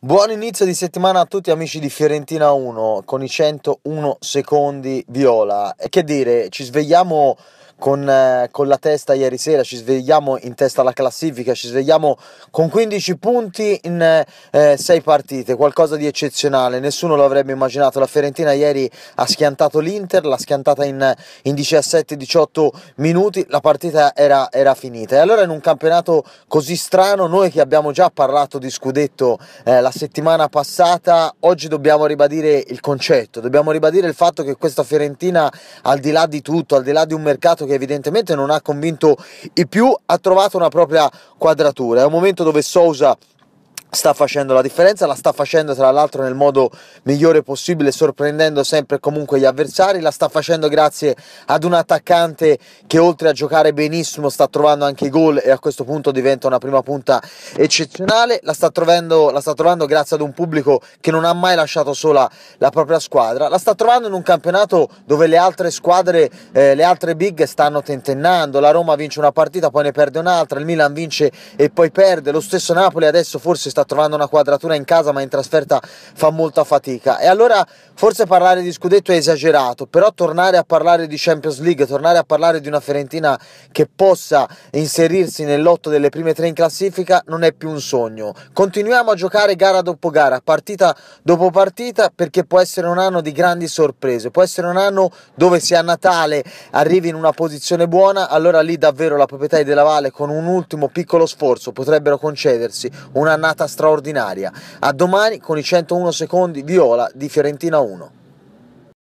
Buon inizio di settimana a tutti amici di Fiorentina 1 con i 101 secondi viola. E che dire, ci svegliamo con, eh, con, la testa ieri sera, ci svegliamo in testa alla classifica, ci svegliamo con 15 punti in eh, 6 eh, partite, qualcosa di eccezionale, nessuno lo avrebbe immaginato, la Fiorentina ieri ha schiantato l'Inter, l'ha schiantata in, in 17-18 minuti, la partita era, era, finita e allora in un campionato così strano noi che abbiamo già parlato di scudetto eh, la settimana passata, oggi dobbiamo ribadire il concetto, dobbiamo ribadire il fatto che questa Fiorentina al di là di tutto, al di là di un mercato che evidentemente non ha convinto i più, ha trovato una propria quadratura. È un momento dove Sousa sta facendo la differenza, la sta facendo tra l'altro nel modo migliore possibile, sorprendendo sempre e comunque gli avversari, la sta facendo grazie ad un attaccante che oltre a giocare benissimo sta trovando anche i gol e a questo punto diventa una prima punta eccezionale, la sta, trovando, la sta trovando grazie ad un pubblico che non ha mai lasciato sola la propria squadra, la sta trovando in un campionato dove le altre squadre, eh, le altre big stanno tentennando, la Roma vince una partita, poi ne perde un'altra, il Milan vince e poi perde, lo stesso Napoli adesso forse sta sta trovando una quadratura in casa ma in trasferta fa molta fatica e allora forse parlare di scudetto è esagerato però tornare a parlare di Champions League tornare a parlare di una Fiorentina che possa inserirsi nell'otto delle prime tre in classifica non è più un sogno continuiamo a giocare gara dopo gara partita dopo partita perché può essere un anno di grandi sorprese può essere un anno dove se a Natale arrivi in una posizione buona allora lì davvero la proprietà di Della Valle con un ultimo piccolo sforzo potrebbero concedersi un'annata straordinaria. A domani con i 101 secondi viola di Fiorentina 1.